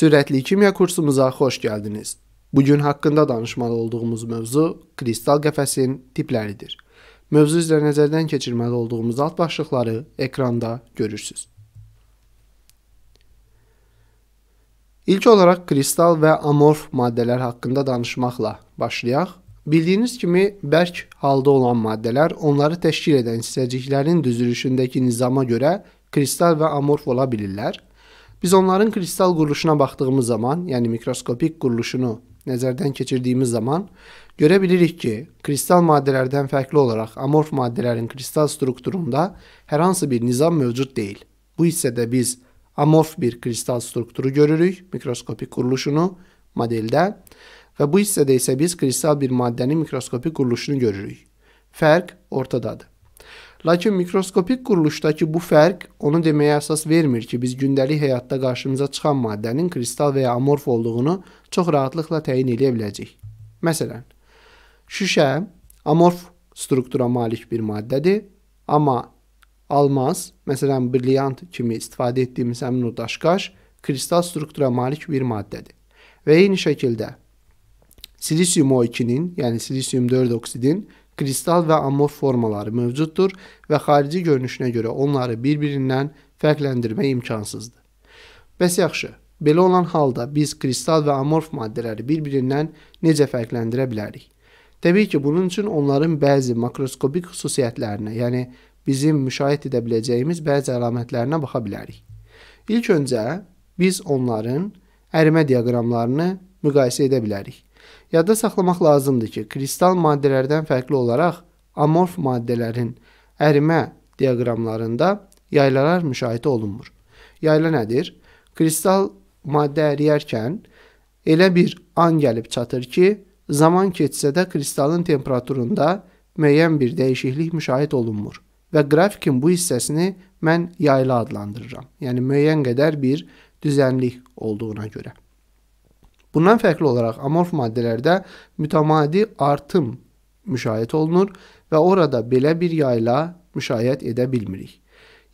Sürətli kimya kursumuza xoş gəldiniz. Bu gün haqqında danışmalı olduğumuz mövzu kristal qəfəsin tipləridir. Mövzu üzrə nəzərdən keçirməli olduğumuz alt başlıqları ekranda görürsüz. İlk olaraq kristal və amorf maddələr haqqında danışmaqla başlayaq. Bildiyiniz kimi, bərk halda olan maddələr onları təşkil edən hissəciklərin düzülüşündəki nizama görə kristal və amorf ola bilirlər. Biz onların kristal quruluşuna baxdığımız zaman, yəni mikroskopik quruluşunu nəzərdən keçirdiyimiz zaman görə bilirik ki, kristal maddələrdən fərqli olaraq amorf maddələrin kristal strukturunda hər hansı bir nizam mövcud deyil. Bu hissədə biz amorf bir kristal strukturu görürük, mikroskopik quruluşunu modeldə və bu hissədə isə biz kristal bir maddənin mikroskopik quruluşunu görürük. Fərq ortadadır. Lakin mikroskopik quruluşdakı bu fərq onu deməyə əsas vermir ki, biz gündəlik həyatda qarşımıza çıxan maddənin kristal və ya amorf olduğunu çox rahatlıqla təyin edə biləcəyik. Məsələn, şüşə amorf struktura malik bir maddədir, amma almaz, məsələn, brilyant kimi istifadə etdiyimiz həmin o daşqaş kristal struktura malik bir maddədir. Və eyni şəkildə silisium O2-nin, yəni silisium 4 oksidin kristal və amorf formaları mövcuddur və xarici görünüşünə görə onları bir-birindən fərqləndirmək imkansızdır. Bəs yaxşı, belə olan halda biz kristal və amorf maddələri bir-birindən necə fərqləndirə bilərik? Təbii ki, bunun üçün onların bəzi makroskopik xüsusiyyətlərinə, yəni bizim müşahidə edə biləcəyimiz bəzi əlamətlərinə baxa bilərik. İlk öncə biz onların ərimə diaqramlarını müqayisə edə bilərik. Yadda saxlamaq lazımdır ki, kristal maddələrdən fərqli olaraq amorf maddələrin ərimə diaqramlarında yaylalar müşahidə olunmur. Yayla nədir? Kristal maddə əriyərkən elə bir an gəlib çatır ki, zaman keçsə də kristalın temperaturunda müəyyən bir dəyişiklik müşahidə olunmur və qrafikin bu hissəsini mən yayla adlandırıram. Yəni müəyyən qədər bir düzənlik olduğuna görə. Bundan fərqli olaraq amorf maddələrdə mütəmadi artım müşahidə olunur və orada belə bir yayla müşahidə edə bilmirik.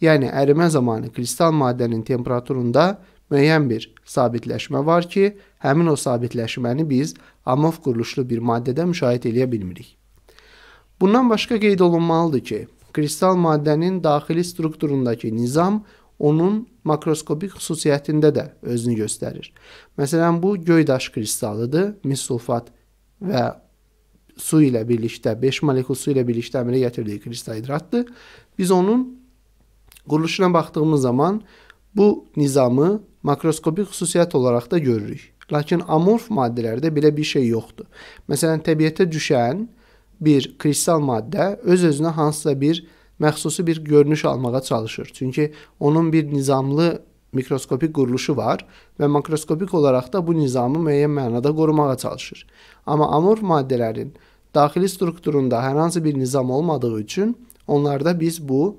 Yəni ərimə zamanı kristal maddənin temperaturunda müəyyən bir sabitləşmə var ki, həmin o sabitləşməni biz amorf quruluşlu bir maddədə müşahidə edə bilmirik. Bundan başqa qeyd olunmalıdır ki, kristal maddənin daxili strukturundakı nizam onun makroskopik xüsusiyyətində də özünü göstərir. Məsələn, bu göydaş kristallıdır, misulfat və su ilə birlikdə 5 molekul su ilə birlikdə əmələ gətirdiyi kristallidratdır. Biz onun quruluşuna baxdığımız zaman bu nizamı makroskopik xüsusiyyət olaraq da görürük. Lakin amorf maddələrdə belə bir şey yoxdur. Məsələn, təbiətə düşən bir kristal maddə öz-özünə hansısa bir məxsusi bir görünüş almağa çalışır. Çünki onun bir nizamlı mikroskopik quruluşu var və makroskopik olaraq da bu nizamı müəyyən mənada qorumağa çalışır. Amma amorf maddələrin daxili strukturunda hər hansı bir nizam olmadığı üçün onlarda biz bu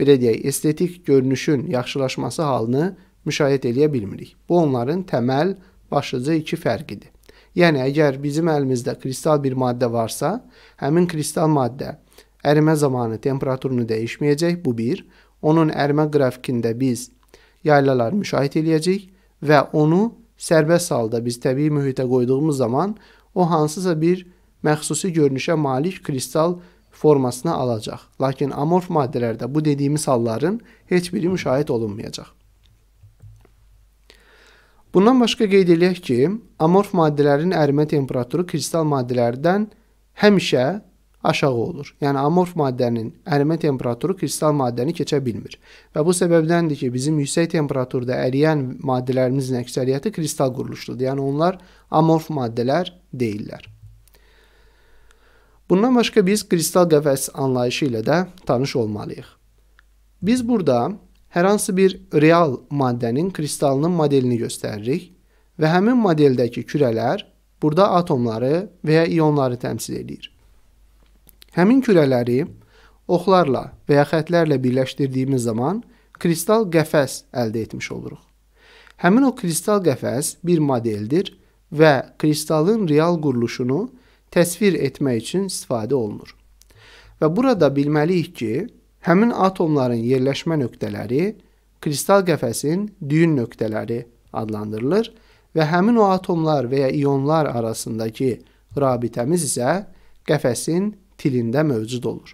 belə deyək, estetik görünüşün yaxşılaşması halını müşahidə edə bilmirik. Bu onların təməl başlıca iki fərqidir. Yəni əgər bizim əlimizdə kristal bir maddə varsa, həmin kristal maddə Ərimə zamanı temperaturunu dəyişməyəcək, bu bir. Onun ərimə qrafikində biz yaylalar müşahidə edəcəyik və onu sərbəst halda biz təbii mühitə qoyduğumuz zaman o hansısa bir məxsusi görünüşə malik kristal formasını alacaq. Lakin amorf maddələrdə bu dediyimiz halların heç biri müşahidə olunmayacaq. Bundan başqa qeyd eləyək ki, amorf maddələrin ərimə temperaturu kristal maddələrdən həmişə aşağı olur. Yəni amorf maddənin ərimə temperaturu kristal maddəni keçə bilmir. Və bu səbəbdəndir ki, bizim yüksək temperaturda əriyən maddələrimizin əksəriyyəti kristal quruluşludur. Yəni onlar amorf maddələr deyillər. Bundan başqa biz kristal qəfəs anlayışı ilə də tanış olmalıyıq. Biz burada hər hansı bir real maddənin kristalının modelini göstəririk və həmin modeldəki kürələr burada atomları və ya ionları təmsil edir. Həmin kürələri oxlarla və ya xətlərlə birləşdirdiyimiz zaman kristal qəfəs əldə etmiş oluruq. Həmin o kristal qəfəs bir modeldir və kristalın real quruluşunu təsvir etmək üçün istifadə olunur. Və burada bilməliyik ki, həmin atomların yerləşmə nöqtələri kristal qəfəsin düyün nöqtələri adlandırılır və həmin o atomlar və ya ionlar arasındakı rabitəmiz isə qəfəsin tilində mövcud olur.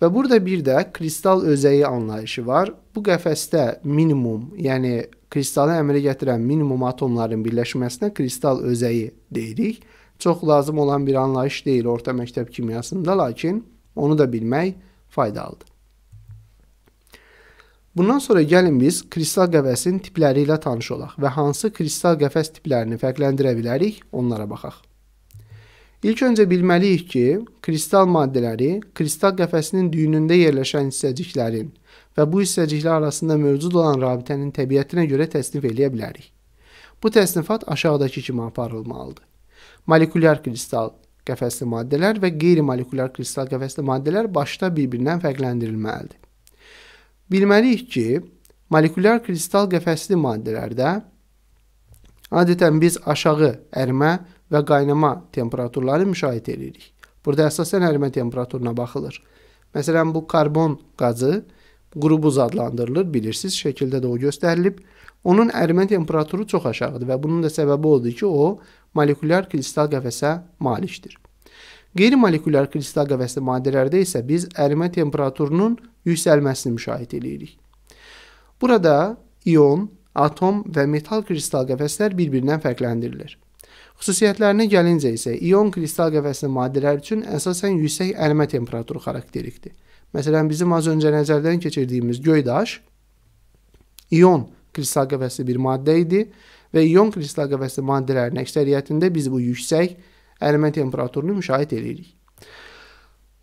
Və burada bir də kristal özəyi anlayışı var. Bu qəfəsdə minimum, yəni kristalı əmələ gətirən minimum atomların birləşməsinə kristal özəyi deyirik. Çox lazım olan bir anlayış deyil orta məktəb kimyasında, lakin onu da bilmək faydalıdır. Bundan sonra gəlin biz kristal qəfəsin tipləri ilə tanış olaq və hansı kristal qəfəs tiplərini fərqləndirə bilərik, onlara baxaq. İlk öncə bilməliyik ki, kristal maddələri kristal qəfəsinin düyünündə yerləşən hissəciklərin və bu hissəciklər arasında mövcud olan rabitənin təbiətinə görə təsnif eləyə bilərik. Bu təsnifat aşağıdakı kimi aparılmalıdır. Molekulyar kristal qəfəsli maddələr və qeyri-molekulyar kristal qəfəsli maddələr başda bir-birindən fərqləndirilməlidir. Bilməliyik ki, molekulyar kristal qəfəsli maddələrdə adətən biz aşağı ərimə və qaynama temperaturları müşahidə edirik. Burada əsasən ərimə temperaturuna baxılır. Məsələn, bu karbon qazı quru buz adlandırılır. Bilirsiniz, şəkildə də o göstərilib. Onun ərimə temperaturu çox aşağıdır və bunun da səbəbi odur ki, o molekulyar kristal qəfəsə malikdir. Qeyri-molekulyar kristal qəfəsli maddələrdə isə biz ərimə temperaturunun yüksəlməsini müşahidə edirik. Burada ion, atom və metal kristal qəfəslər bir-birindən fərqləndirilir. Xüsusiyyətlərinə gəlincə isə ion kristal qəvəsli maddələr üçün əsasən yüksək ərimə temperaturu xarakterikdir. Məsələn, bizim az öncə nəzərdən keçirdiyimiz göydaş ion kristal qəvəsli bir maddə idi və ion kristal qəvəsli maddələrin əksəriyyətində biz bu yüksək ərimə temperaturunu müşahidə edirik.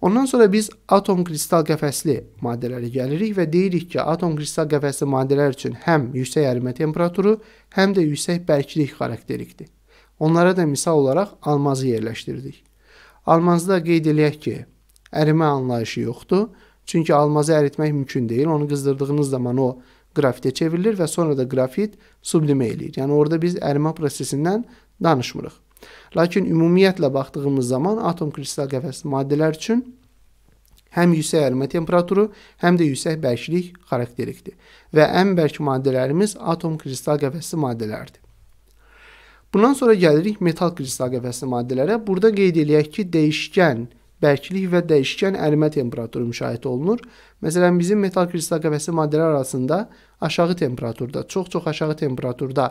Ondan sonra biz atom kristal qəfəsli maddələrə gəlirik və deyirik ki, atom kristal qəfəsli maddələr üçün həm yüksək ərimə temperaturu, həm də yüksək bərklik xarakterikdir. Onlara da misal olaraq almazı yerləşdirdik. Almazda qeyd eləyək ki, ərimə anlayışı yoxdur. Çünki almazı əritmək mümkün deyil. Onu qızdırdığınız zaman o qrafitə çevrilir və sonra da qrafit sublimə eləyir. Yəni orada biz ərimə prosesindən danışmırıq. Lakin ümumiyyətlə baxdığımız zaman atom kristal qəfəsli maddələr üçün həm yüksək ərimə temperaturu, həm də yüksək bərklik xarakterikdir və ən bərk maddələrimiz atom kristal qəfəsli maddələrdir. Bundan sonra gəlirik metal kristal qəfəsli maddələrə. Burada qeyd eləyək ki, dəyişkən bərklik və dəyişkən ərimə temperaturu müşahidə olunur. Məsələn, bizim metal kristal qəfəsli maddələr arasında aşağı temperaturda, çox-çox aşağı temperaturda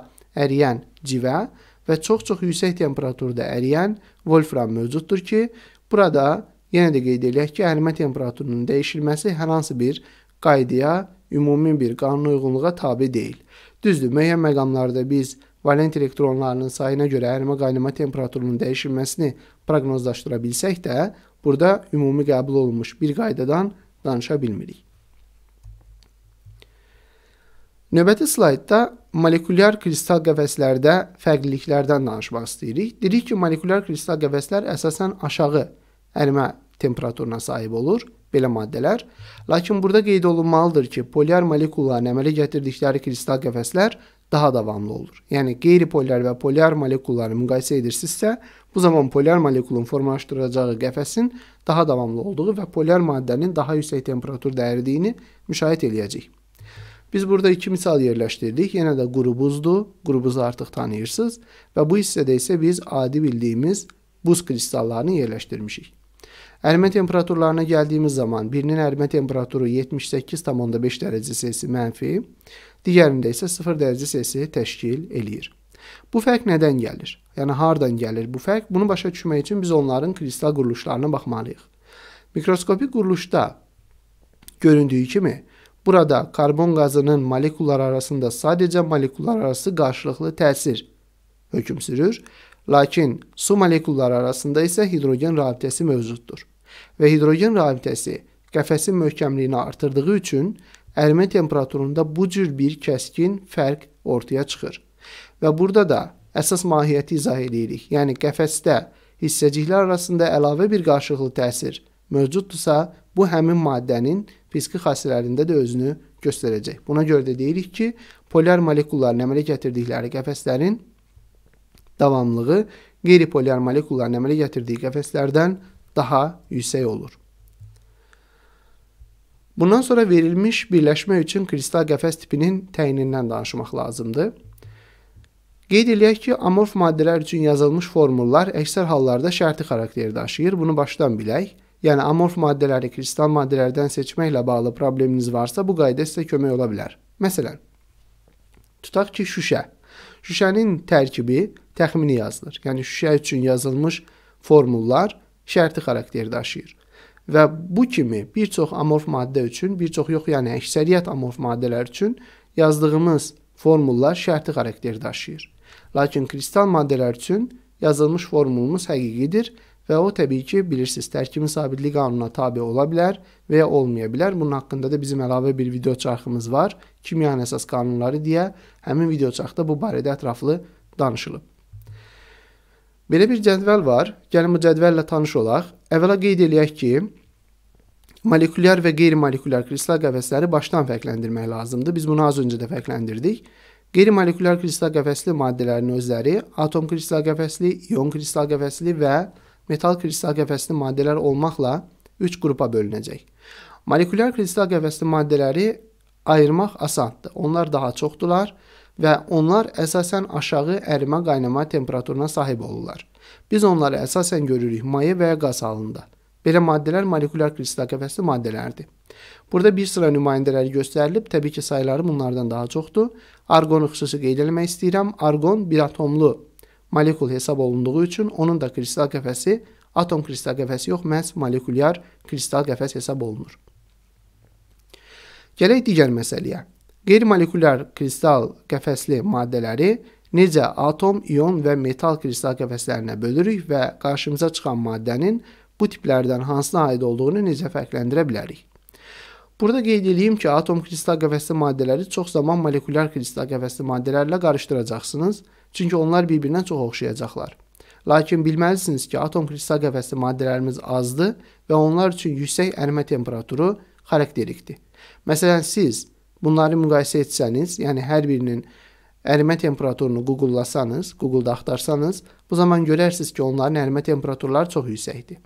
əriyən civə və çox-çox yüksək temperaturda əriyən volfram mövcuddur ki, burada yenə də qeyd eləyək ki, ərimə temperaturunun dəyişilməsi hər hansı bir qaydaya, ümumi bir qanuna uyğunluğa tabe deyil. Düzdür, müəyyən məqamlarda biz Valent elektronlarının sayına görə ərimə-qaynama temperaturunun dəyişilməsini proqnozlaşdıra bilsək də, burada ümumi qəbul olunmuş bir qaydadan danışa bilmirik. Növbəti slaydda molekulyar kristal qəfəslərdə fərqliliklərdən danışmaq istəyirik. Dedik ki, molekulyar kristal qəfəslər əsasən aşağı ərimə temperaturuna sahib olur, belə maddələr. Lakin burada qeyd olunmalıdır ki, polyar molekulların əmələ gətirdikləri kristal qəfəslər daha davamlı olur. Yəni qeyri-polyar və polyar molekulları müqayisə edirsinizsə, bu zaman polyar molekulun formalaşdıracağı qəfəsin daha davamlı olduğu və polyar maddənin daha yüksək temperatur dəyərdiyini müşahidə eləyəcəyik. Biz burada iki misal yerləşdirdik. Yenə də qrubuzdur. Qrubuzu artıq tanıyırsınız və bu hissədə isə biz adi bildiyimiz buz kristallarını yerləşdirmişik. Ərimə temperaturlarına gəldiyimiz zaman birinin ərimə temperaturu 78,5 dərəcə Selsi mənfi, digərində isə 0 dərəcə Selsi təşkil eləyir. Bu fərq nədən gəlir? Yəni hardan gəlir bu fərq? Bunu başa düşmək üçün biz onların kristal quruluşlarına baxmalıyıq. Mikroskopik quruluşda göründüyü kimi burada karbon qazının molekullar arasında sadəcə molekullar arası qarşılıqlı təsir hökm sürür Lakin su molekulları arasında isə hidrogen rabitəsi mövcuddur və hidrogen rabitəsi qəfəsin möhkəmliyini artırdığı üçün ərimə temperaturunda bu cür bir kəskin fərq ortaya çıxır. Və burada da əsas mahiyyəti izah edirik. Yəni qəfəsdə hissəciklər arasında əlavə bir qarşılıqlı təsir mövcuddursa, bu həmin maddənin fiziki xassələrində də özünü göstərəcək. Buna görə də deyirik ki, polar molekulların əmələ gətirdikləri qəfəslərin davamlığı qeyri-polyar molekulların əmələ gətirdiyi qəfəslərdən daha yüksək olur. Bundan sonra verilmiş birləşmə üçün kristal qəfəs tipinin təyinindən danışmaq lazımdır. Qeyd eləyək ki, amorf maddələr üçün yazılmış formullar əksər hallarda şərti xarakteri daşıyır. Bunu başdan bilək. Yəni amorf maddələri kristal maddələrdən seçməklə bağlı probleminiz varsa, bu qayda sizə kömək ola bilər. Məsələn, tutaq ki, şüşə Şüşənin tərkibi təxmini yazılır. Yəni şüşə üçün yazılmış formullar şərti xarakter daşıyır. Və bu kimi bir çox amorf maddə üçün, bir çox yox, yəni əksəriyyət amorf maddələr üçün yazdığımız formullar şərti xarakter daşıyır. Lakin kristal maddələr üçün yazılmış formulumuz həqiqidir və o təbii ki, bilirsiniz, tərkibin sabitlik qanununa tabe ola bilər və ya olmaya bilər. Bunun haqqında da bizim əlavə bir video çarxımız var kimyanın əsas qanunları deyə həmin videoçaqda bu barədə ətraflı danışılıb. Belə bir cədvəl var. Gəlin bu cədvəllə tanış olaq. Əvvəla qeyd eləyək ki, molekulyar və qeyri-molekulyar kristal qəfəsləri başdan fərqləndirmək lazımdır. Biz bunu az öncə də fərqləndirdik. Qeyri-molekulyar kristal qəfəsli maddələrin özləri atom kristal qəfəsli, ion kristal qəfəsli və metal kristal qəfəsli maddələr olmaqla 3 qrupa bölünəcək. Molekulyar kristal qəfəsli maddələri ayırmaq asandır. Onlar daha çoxdular və onlar əsasən aşağı ərimə qaynama temperaturuna sahib olurlar. Biz onları əsasən görürük maye və ya qaz halında. Belə maddələr molekulyar kristallqəfəsli maddələrdir. Burada bir sıra nümayəndələri göstərilib, təbii ki, sayları bunlardan daha çoxdur. Argonu xüsusi qeyd etmək istəyirəm. Argon bir atomlu molekul hesab olunduğu üçün onun da kristal qəfəsi atom kristal qəfəsi yox, məhz molekulyar kristal qəfəs hesab olunur. Gələk digər məsələyə. Qeyri-molekulyar kristal qəfəsli maddələri necə atom, ion və metal kristal qəfəslərinə bölürük və qarşımıza çıxan maddənin bu tiplərdən hansına aid olduğunu necə fərqləndirə bilərik? Burada qeyd edeyim ki, atom kristal qəfəsli maddələri çox zaman molekulyar kristal qəfəsli maddələrlə qarışdıracaqsınız, çünki onlar bir-birindən çox oxşayacaqlar. Lakin bilməlisiniz ki, atom kristal qəfəsli maddələrimiz azdır və onlar üçün yüksək ərimə temperaturu xarakterikdir. Məsələn, siz bunları müqayisə etsəniz, yəni hər birinin ərimə temperaturunu Google-lasanız, Google-da axtarsanız, bu zaman görərsiniz ki, onların ərimə temperaturları çox yüksəkdir.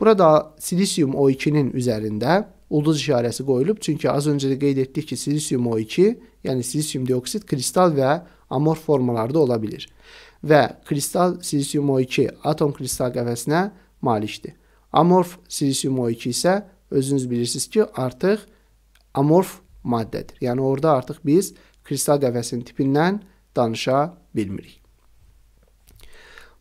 Burada silisium O2-nin üzərində ulduz işarəsi qoyulub, çünki az öncə də qeyd etdik ki, silisium O2, yəni silisium dioksid kristal və amor formalarda ola bilir. Və kristal silisium O2 atom kristal qəfəsinə malikdir. Amorf silisium O2 isə özünüz bilirsiniz ki, artıq amorf maddədir. Yəni orada artıq biz kristal dəvəsinin tipindən danışa bilmirik.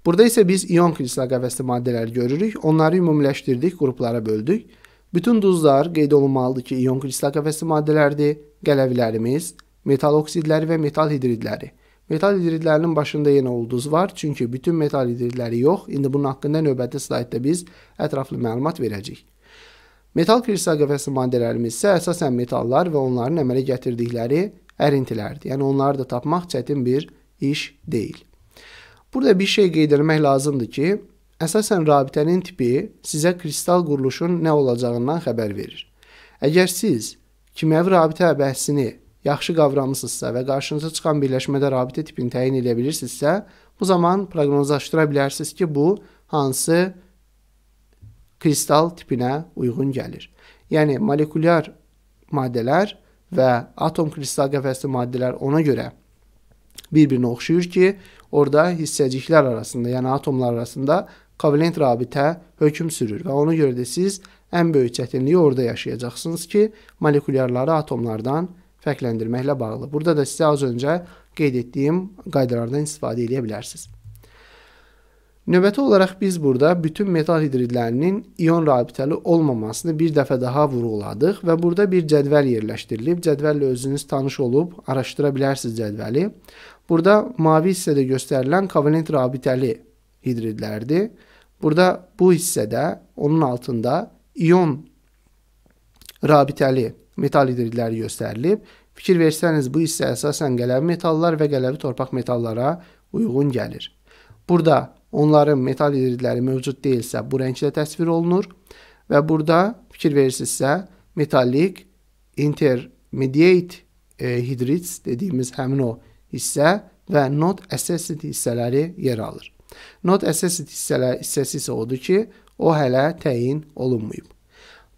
Burada isə biz ion kristal qəvəsli maddələri görürük. Onları ümumiləşdirdik, qruplara böldük. Bütün duzlar qeyd olunmalıdır ki, ion kristal qəvəsli maddələrdir. Qələvilərimiz, metal oksidləri və metal hidridləri. Metal hidridlərinin başında yenə ulduz var, çünki bütün metal hidridləri yox. İndi bunun haqqında növbəti slaydda biz ətraflı məlumat verəcəyik. Metal kristal qəfəsi maddələrimiz isə əsasən metallar və onların əmələ gətirdikləri ərintilərdir. Yəni onları da tapmaq çətin bir iş deyil. Burada bir şey qeyd etmək lazımdır ki, əsasən rabitənin tipi sizə kristal quruluşun nə olacağından xəbər verir. Əgər siz kimyəvi rabitə bəhsini yaxşı qavramısınızsa və qarşınıza çıxan birləşmədə rabitə tipini təyin edə bilirsinizsə, bu zaman proqnozlaşdıra bilərsiniz ki, bu hansı kristal tipinə uyğun gəlir. Yəni molekulyar maddələr və atom kristal qəfəsli maddələr ona görə bir-birinə oxşuyur ki, orada hissəciklər arasında, yəni atomlar arasında kovalent rabitə hökm sürür və ona görə də siz ən böyük çətinliyi orada yaşayacaqsınız ki, molekulyarları atomlardan fərqləndirməklə bağlı. Burada da sizə az öncə qeyd etdiyim qaydalardan istifadə edə bilərsiniz. Növbəti olaraq biz burada bütün metal hidridlərinin ion rabitəli olmamasını bir dəfə daha vurğuladıq və burada bir cədvəl yerləşdirilib. Cədvəllə özünüz tanış olub araşdıra bilərsiniz cədvəli. Burada mavi hissədə göstərilən kovalent rabitəli hidridlərdir. Burada bu hissədə onun altında ion rabitəli metal hidridləri göstərilib. Fikir versəniz bu hissə əsasən qələvi metallar və qələvi torpaq metallara uyğun gəlir. Burada Onların metal hidridləri mövcud deyilsə, bu rənglə təsvir olunur və burada fikir verirsinizsə, metallik intermediate e, hidrids dediyimiz həmin o hissə və not assessed hissələri yer alır. Not assessed hissələr hissəsi isə odur ki, o hələ təyin olunmayıb.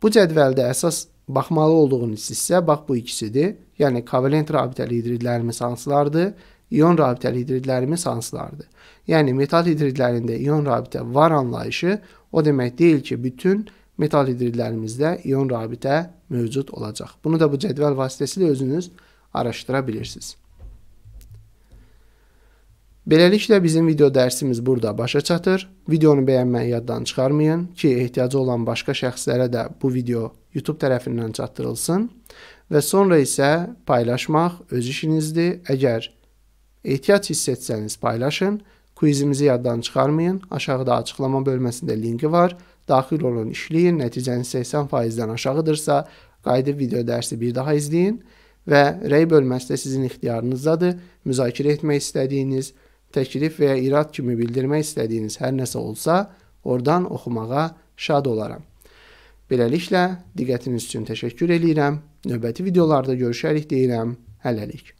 Bu cədvəldə əsas baxmalı olduğunuz hissə bax bu ikisidir. Yəni kovalent rabitəli hidridlərimiz hansılardır? ion rabitə hidridlərimiz hansılardır? Yəni metal hidridlərində ion rabitə var anlayışı o demək deyil ki, bütün metal hidridlərimizdə ion rabitə mövcud olacaq. Bunu da bu cədvəl vasitəsilə özünüz araşdıra bilirsiniz. Beləliklə bizim video dərsimiz burada başa çatır. Videonu bəyənməyi yaddan çıxarmayın ki, ehtiyacı olan başqa şəxslərə də bu video YouTube tərəfindən çatdırılsın və sonra isə paylaşmaq öz işinizdir. Əgər Ehtiyac hiss etsəniz paylaşın. Quizimizi yaddan çıxarmayın. Aşağıda açıqlama bölməsində linki var. Daxil olun, işləyin. Nəticəniz 80%-dən aşağıdırsa, qayıdıb video dərsi bir daha izləyin və rəy bölməsi də sizin ixtiyarınızdadır. Müzakirə etmək istədiyiniz, təklif və ya irad kimi bildirmək istədiyiniz hər nəsə olsa, oradan oxumağa şad olaram. Beləliklə, diqqətiniz üçün təşəkkür eləyirəm. Növbəti videolarda görüşərik deyirəm. Hələlik.